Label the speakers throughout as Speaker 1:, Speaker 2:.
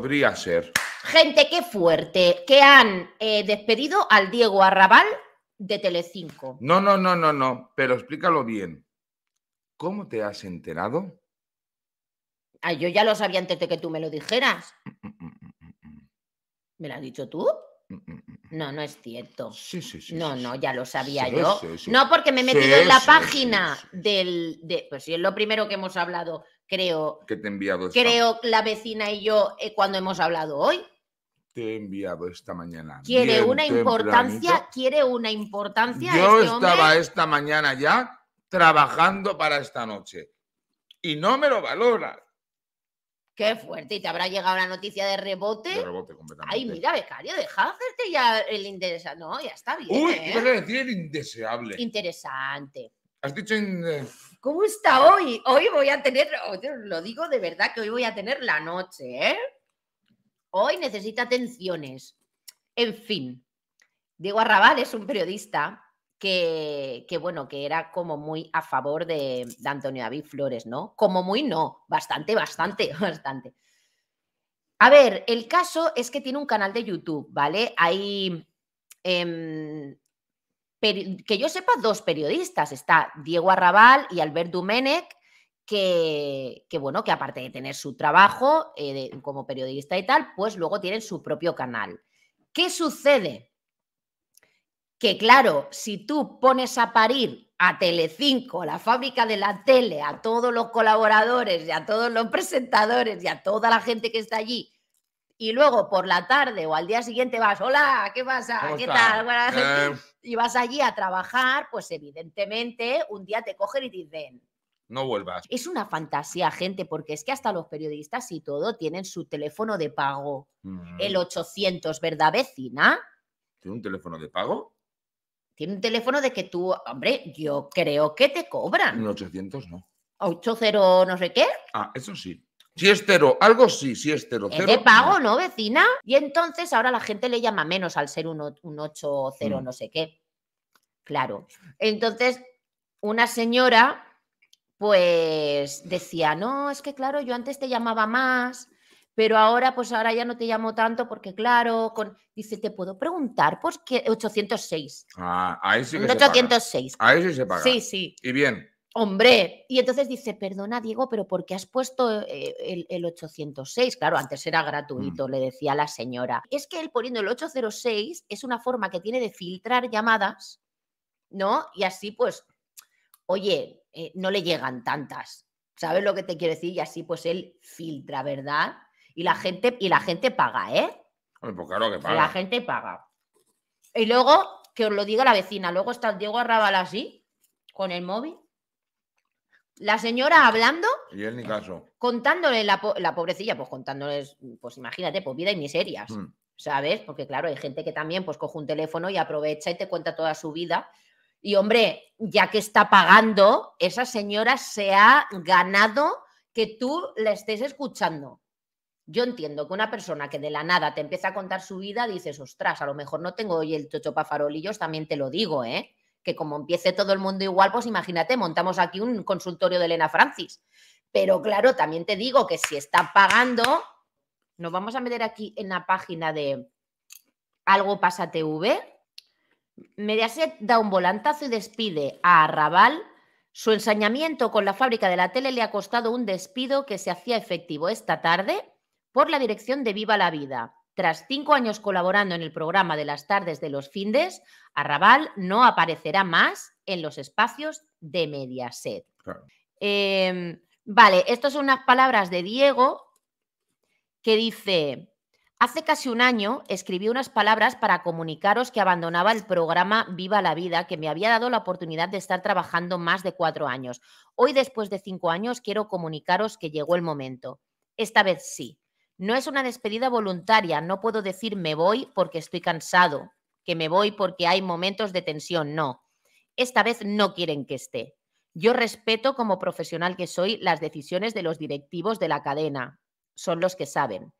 Speaker 1: podría ser.
Speaker 2: Gente, qué fuerte, que han eh, despedido al Diego Arrabal de Telecinco.
Speaker 1: No, no, no, no, no, pero explícalo bien. ¿Cómo te has enterado?
Speaker 2: Ah, yo ya lo sabía antes de que tú me lo dijeras. Mm, mm, mm, ¿Me lo has dicho tú? No, no es cierto. Sí, sí, sí. No, no, ya lo sabía yo. no, porque me he metido en la página del. pues sí, es lo primero que hemos hablado, creo. Que
Speaker 1: te he enviado esta. Creo
Speaker 2: la vecina y yo eh, cuando hemos hablado hoy.
Speaker 1: Te he enviado esta mañana. Quiere una importancia,
Speaker 2: quiere una importancia. Yo este estaba
Speaker 1: esta mañana ya trabajando para esta noche. Y no me lo valora.
Speaker 2: Qué fuerte, y te habrá llegado la noticia de rebote. De
Speaker 1: rebote, completamente. Ay,
Speaker 2: mira, becario, deja hacerte ya el indeseable. No, ya está bien. Uy, ¿eh? ibas a
Speaker 1: decir el indeseable.
Speaker 2: Interesante.
Speaker 1: Has dicho. Eh,
Speaker 2: ¿Cómo está hoy? Hoy voy a tener, lo digo de verdad que hoy voy a tener la noche, ¿eh? Hoy necesita atenciones. En fin, Diego Arrabal es un periodista que, bueno, que era como muy a favor de, Antonio David Flores, ¿no? Como muy no, bastante, bastante, bastante. A ver, el caso es que tiene un canal de YouTube, ¿vale? Hay, em, que yo sepa, dos periodistas, está Diego Arrabal y Albert Dumenech, que, que, bueno, que aparte de tener su trabajo eh, como periodista y tal, pues luego tienen su propio canal. ¿Qué sucede? que claro, si tú pones a parir a Telecinco, a la fábrica de la tele, a todos los colaboradores y a todos los presentadores y a toda la gente que está allí, y luego por la tarde o al día siguiente vas, hola, ¿qué pasa? ¿Qué tal? Eh. Y vas allí a trabajar, pues evidentemente un día te cogen y te dicen, no vuelvas. Es una fantasía, gente, porque es que hasta los periodistas y todo tienen su teléfono de pago. Mm. El 800, ¿verdad, vecina?
Speaker 1: ¿Tiene un teléfono de pago?
Speaker 2: tiene un teléfono de que tú, hombre, yo creo que te cobran.
Speaker 1: Un 800 no.
Speaker 2: 80 no sé qué.
Speaker 1: Ah, eso sí. Si es cero, algo sí, si es cero. te pago,
Speaker 2: no. vecina? Y entonces ahora la gente le llama menos al ser un, un 80 mm. no sé qué. Claro. Entonces, una señora, pues decía, no, es que claro, yo antes te llamaba más pero ahora pues ahora ya no te llamo tanto porque claro, dice, te puedo preguntar, pues qué 806. Ah, ahí sí que 806. Ahí sí se
Speaker 1: paga. Sí, sí. Y bien.
Speaker 2: Hombre, y entonces dice, perdona Diego, pero ¿por qué has puesto eh, el, 806? Claro, antes era gratuito, mm. le decía la señora. Es que él poniendo el 806 es una forma que tiene de filtrar llamadas, ¿no? Y así pues, oye, eh, no le llegan tantas. ¿Sabes lo que te quiero decir? Y así pues él filtra, ¿verdad? Y la gente, y la gente paga, ¿eh?
Speaker 1: Pues claro que paga. La gente
Speaker 2: paga. Y luego, que os lo diga la vecina, luego está el Diego Arrabal así, con el móvil. La señora hablando.
Speaker 1: Y él ni caso.
Speaker 2: Contándole la, pobrecilla, pues contándoles, pues imagínate, por pues vida y miserias. Mm. ¿Sabes? Porque claro, hay gente que también pues coge un teléfono y aprovecha y te cuenta toda su vida. Y hombre, ya que está pagando, esa señora se ha ganado que tú la estés escuchando. Yo entiendo que una persona que de la nada te empieza a contar su vida, dices, ostras, a lo mejor no tengo hoy el tocho para farolillos, también te lo digo, ¿eh? Que como empiece todo el mundo igual, pues imagínate, montamos aquí un consultorio de Elena Francis. Pero claro, también te digo que si está pagando, nos vamos a meter aquí en la página de Algo Pasa TV. Mediaset da un volantazo y despide a Arrabal su ensañamiento con la fábrica de la tele le ha costado un despido que se hacía efectivo esta tarde por la dirección de Viva la Vida. Tras cinco años colaborando en el programa de las tardes de los Findes, Arrabal no aparecerá más en los espacios de Mediaset. Em, vale, estas son unas palabras de Diego que dice, hace casi un año escribí unas palabras para comunicaros que abandonaba el programa Viva la Vida, que me había dado la oportunidad de estar trabajando más de cuatro años. Hoy, después de cinco años, quiero comunicaros que llegó el momento. Esta vez sí no es una despedida voluntaria, no puedo decir me voy porque estoy cansado, que me voy porque hay momentos de tensión, no. Esta vez no quieren que esté. Yo respeto como profesional que soy las decisiones de los directivos de la cadena, son los que saben,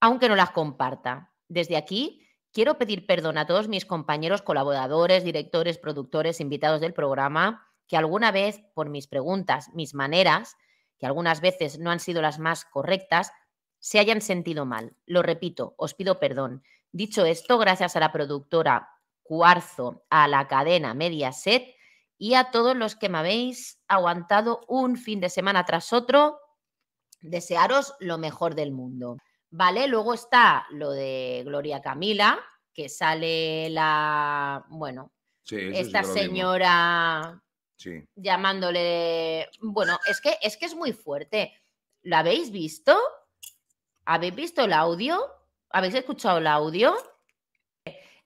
Speaker 2: aunque no las comparta. Desde aquí quiero pedir perdón a todos mis compañeros colaboradores, directores, productores, invitados del programa, que alguna vez, por mis preguntas, mis maneras, que algunas veces no han sido las más correctas, se hayan sentido mal. Lo repito, os pido perdón. Dicho esto, gracias a la productora Cuarzo, a la cadena Mediaset y a todos los que me habéis aguantado un fin de semana tras otro, desearos lo mejor del mundo. ¿Vale? Luego está lo de Gloria Camila, que sale la, bueno, esta señora llamándole, bueno, es que, es que es muy fuerte. ¿Lo habéis visto? ¿Habéis visto el audio? ¿Habéis escuchado el audio?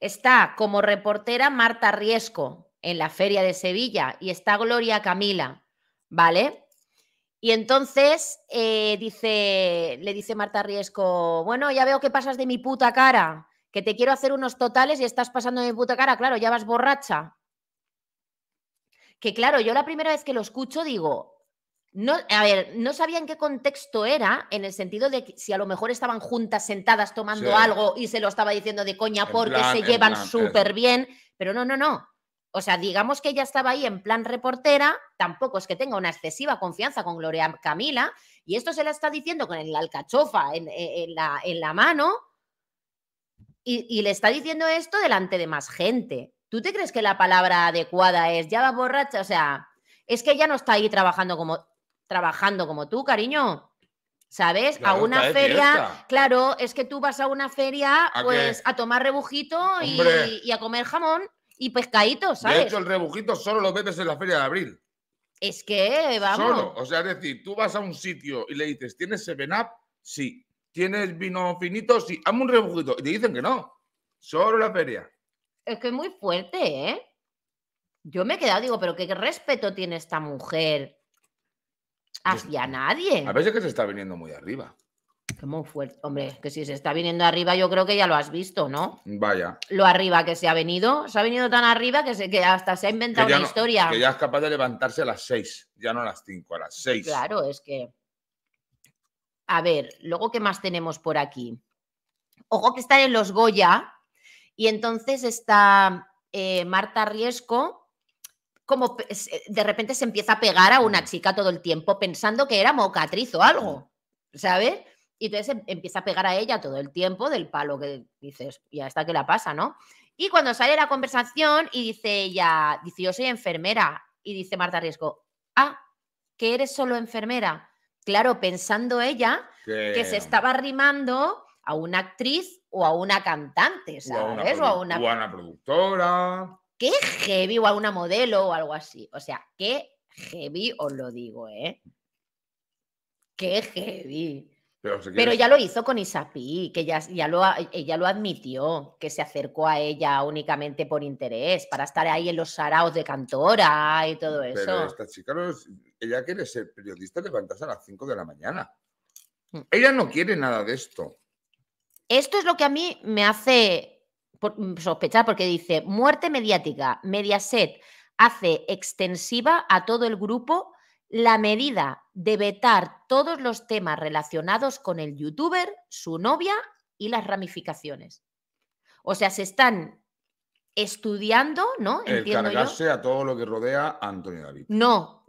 Speaker 2: Está como reportera Marta Riesco en la Feria de Sevilla y está Gloria Camila, ¿vale? Y entonces eh, dice, le dice Marta Riesco, bueno, ya veo que pasas de mi puta cara, que te quiero hacer unos totales y estás pasando de mi puta cara, claro, ya vas borracha. Que claro, yo la primera vez que lo escucho digo, no, a ver, no sabía en qué contexto era, en el sentido de que si a lo mejor estaban juntas sentadas tomando algo y se lo estaba diciendo de coña porque se llevan súper bien, pero no, no, no. O sea, digamos que ella estaba ahí en plan reportera, tampoco es que tenga una excesiva confianza con Gloria Camila, y esto se la está diciendo con el alcachofa eh, en, la, en la, mano, y, y le está diciendo esto delante de más gente. ¿Tú te crees que la palabra adecuada es ya va borracha? O sea, es que ella no está ahí trabajando como trabajando como tú, cariño. ¿Sabes? a una feria, claro, es que tú vas a una feria ¿A pues a tomar rebujito y, a comer jamón y pescaditos, ¿sabes? De hecho,
Speaker 1: el rebujito solo lo bebes en la feria de abril.
Speaker 2: Es que, vamos. Solo,
Speaker 1: o sea, es decir, tú vas a un sitio y le dices, tienes Seven 7-Up? Sí. ¿Tienes vino finito? Sí. Hazme un rebujito. Y te dicen que no. Solo la feria.
Speaker 2: Es que es muy fuerte, ¿eh? Yo me he quedado, digo, pero qué respeto tiene esta mujer hacia nadie. A
Speaker 1: veces que se está viniendo muy arriba.
Speaker 2: Muy fuerte. Hombre, que si se está viniendo arriba, yo creo que ya lo has visto, ¿no? Vaya. Lo arriba que se ha venido. Se ha venido tan arriba que, hasta se ha inventado una historia. Que ya
Speaker 1: es capaz de levantarse a las seis. ya no a las cinco, a las seis.
Speaker 2: Claro, es que. A ver, luego, ¿qué más tenemos por aquí? Ojo que están en los Goya. Y entonces está eh, Marta Riesco, como eh, de repente se empieza a pegar a una mm. chica todo el tiempo pensando que era mocatriz o algo, mm. ¿sabes? Y entonces em, empieza a pegar a ella todo el tiempo del palo que dices, ya está que la pasa, ¿no? Y cuando sale la conversación y dice ella, dice, yo soy enfermera. Y dice Marta Riesgo, ah, que eres solo enfermera. Claro, pensando ella que se estaba arrimando a una actriz o a una cantante, ¿sabes? a una, O a
Speaker 1: una productora
Speaker 2: qué heavy, o alguna modelo o algo así. O sea, qué heavy, os lo digo, ¿eh? Qué heavy.
Speaker 1: Pero, ya lo hizo
Speaker 2: con Isapi, que ya, ya, lo, ella lo admitió, que se acercó a ella únicamente por interés, para estar ahí en los saraos de cantora y todo eso. Pero esta
Speaker 1: chica, ella quiere ser periodista, levantarse a las 5 de la mañana. Mm. Ella no quiere nada de esto.
Speaker 2: Esto es lo que a mí me hace Mm, sospechar porque dice, muerte mediática, Mediaset hace extensiva a todo el grupo la medida de vetar todos los temas relacionados con el youtuber, su novia y las ramificaciones. O sea, se están estudiando, ¿no? El cargarse
Speaker 1: a todo lo que rodea a Antonio David.
Speaker 2: No,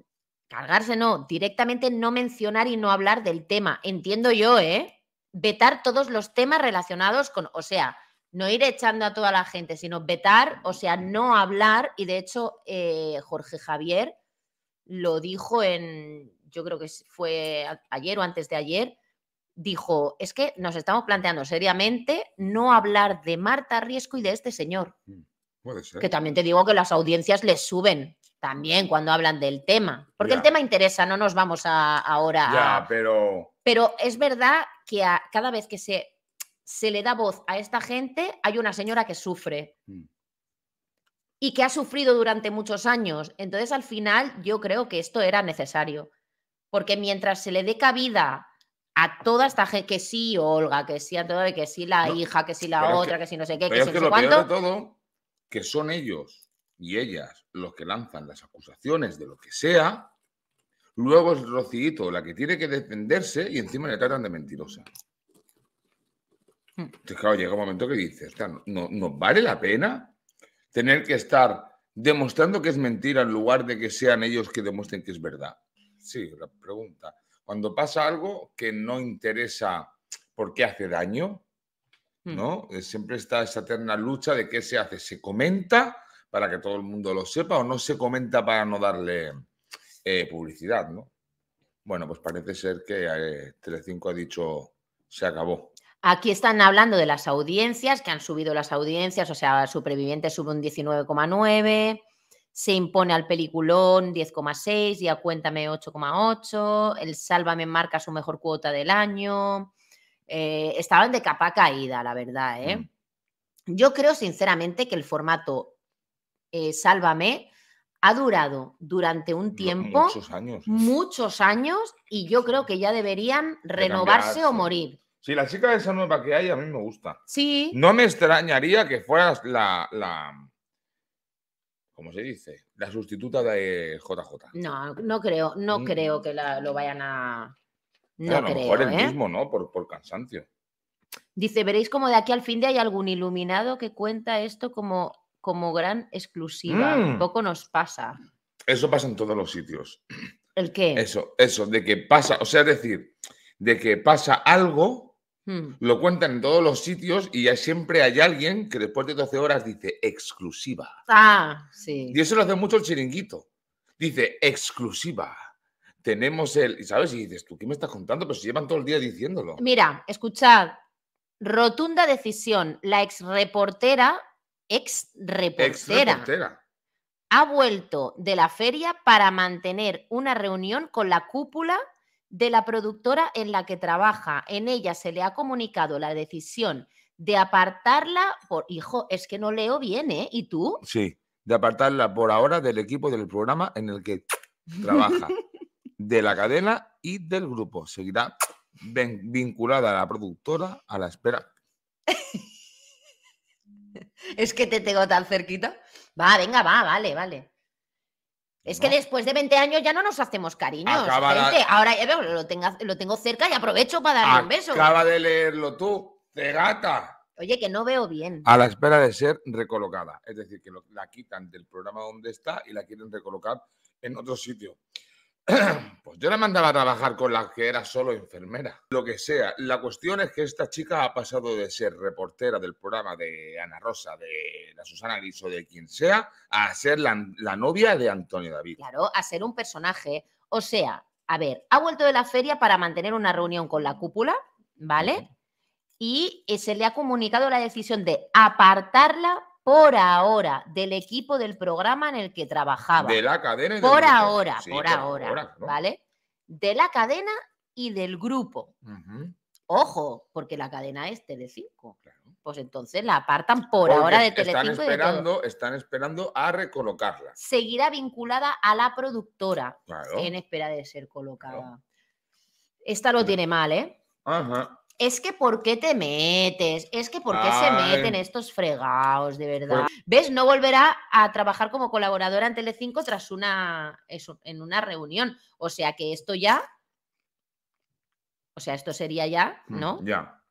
Speaker 2: cargarse no, directamente no mencionar y no hablar del tema. Entiendo yo, ¿eh? Vetar todos los temas relacionados con, o sea, no ir echando a toda la gente, sino vetar, o sea, no hablar. Y de hecho, eh, Jorge Javier lo dijo en, yo creo que fue ayer o antes de ayer, dijo, es que nos estamos planteando seriamente no hablar de Marta Riesco y de este señor. Mm,
Speaker 1: puede ser. Que también
Speaker 2: te digo que las audiencias les suben también cuando hablan del tema. Porque el tema interesa, no nos vamos a, ahora ya, pero... Pero es verdad que cada vez que se se le da voz a esta gente, hay una señora que sufre. Mm. Y que ha sufrido durante muchos años. Entonces, al final, yo creo que esto era necesario. Porque mientras se le dé cabida a toda esta gente, que sí Olga, que sí todo, que sí la hija, que sí la otra, que, sí no sé qué, que todo,
Speaker 1: que son ellos y ellas los que lanzan las acusaciones de lo que sea, luego es Rocío la que tiene que defenderse y encima le tratan de mentirosa. Mm. Entonces, claro, llega un momento que dices, no, vale la pena tener que estar demostrando que es mentira en lugar de que sean ellos que demuestren que es verdad. Sí, la pregunta. Cuando pasa algo que no interesa por qué hace daño, mm. ¿no? Eh, siempre está esa eterna lucha de qué se hace. ¿Se comenta para que todo el mundo lo sepa o no se comenta para no darle eh, publicidad, ¿no? Bueno, pues parece ser que eh, Telecinco ha dicho se acabó.
Speaker 2: Aquí están hablando de las audiencias, que han subido las audiencias, o sea, Superviviente sube un 19,9, se impone al peliculón 10,6 y a Cuéntame 8,8, el Sálvame marca su mejor cuota del año. Eh, estaban de capa caída, la verdad. ¿eh? Mm. Yo creo sinceramente que el formato eh, Sálvame ha durado durante un tiempo, muchos años, muchos años y yo creo que ya deberían renovarse o morir.
Speaker 1: Sí, la chica esa nueva que hay a mí me gusta. Sí. No me extrañaría que fueras la, ¿cómo se dice? La sustituta de JJ.
Speaker 2: No, no creo, no mm. creo que la, lo vayan a. No a lo mejor el ¿eh? mismo,
Speaker 1: ¿no? Por, por, cansancio.
Speaker 2: Dice, veréis como de aquí al fin de hay algún iluminado que cuenta esto como, como gran exclusiva. Un mm. Poco nos pasa.
Speaker 1: Eso pasa en todos los sitios. ¿El qué? Eso, eso, de que pasa, o sea, es decir, de que pasa algo Hmm. Lo cuentan en todos los sitios y siempre hay alguien que después de 12 horas dice exclusiva.
Speaker 2: Ah, sí.
Speaker 1: Y eso lo hace mucho el chiringuito. Dice exclusiva. Tenemos el. ¿Sabes? Y dices, ¿tú qué me estás contando? Pero se llevan todo el día diciéndolo.
Speaker 2: Mira, escuchad. Rotunda decisión. La ex reportera, ex reportera. ha vuelto de la feria para mantener una reunión con la cúpula de la productora en la que trabaja. En ella se le ha comunicado la decisión de apartarla por, hijo, es que no leo bien, ¿eh? ¿Y tú?
Speaker 1: Sí, de apartarla por ahora del equipo del programa en el que trabaja, de la cadena y del grupo. Seguirá vinculada a la productora a la espera.
Speaker 2: es que te tengo tan cerquita. Va, venga, va, vale, vale. Es que después de 20 años ya no nos hacemos cariños. Ahora eh, lo, tengo cerca y aprovecho para darle un beso. Acaba
Speaker 1: de leerlo tú,
Speaker 2: cerata. Oye, que no veo bien.
Speaker 1: A la espera de ser recolocada. Es decir, que la quitan del programa donde está y la quieren recolocar en otro sitio. Pues yo la mandaba a trabajar con la que era solo enfermera. Lo que sea. La cuestión es que esta chica ha pasado de ser reportera del programa de Ana Rosa, de la Susana Gris de quien sea, a ser la, la novia de Antonio David.
Speaker 2: Claro, a ser un personaje. O sea, a ver, ha vuelto de la feria para mantener una reunión con la cúpula, ¿vale? Y eh, se le ha comunicado la decisión de apartarla por ahora del equipo del programa en el que trabajaba. De la
Speaker 1: cadena. Y por, del ahora, por, ahora, ahora,
Speaker 2: ¿vale? De la cadena y del grupo. Ojo, porque la cadena es Telecinco. Pues entonces la apartan por ahora de Telecinco. Están esperando,
Speaker 1: están esperando a recolocarla.
Speaker 2: Seguirá vinculada a la productora en espera de ser colocada. Esta lo tiene mal, ¿eh? Ajá. Es que ¿por qué te metes? Es que ¿por qué se meten estos fregados, de verdad? Pues ¿Ves? No volverá a trabajar como colaboradora en Telecinco tras una, en una reunión. O sea que esto ya... O sea, esto sería ya, mm, ¿no? Ya.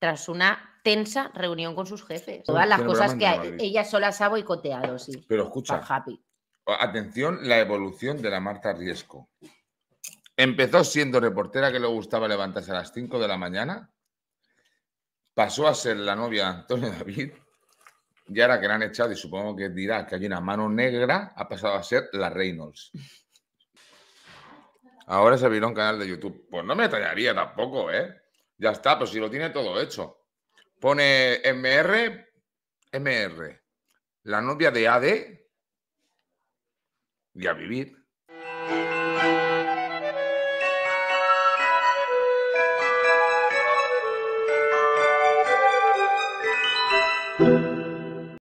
Speaker 2: Tras una tensa reunión con sus jefes. Todas las cosas que ella sola se ha boicoteado, sí.
Speaker 1: Pero escucha. Happy. Atención, la evolución de la Marta Riesco. Empezó siendo reportera que le gustaba levantarse a las 5 de la mañana, pasó a ser la novia de Antonio David y ahora que la han echado y supongo que dirá que hay una mano negra, ha pasado a ser la Reynolds. Ahora se abrió un canal de YouTube. Pues no me tallaría tampoco, ¿eh? Ya está, pues si lo tiene todo hecho. Pone MR, MR, la novia de AD y a vivir.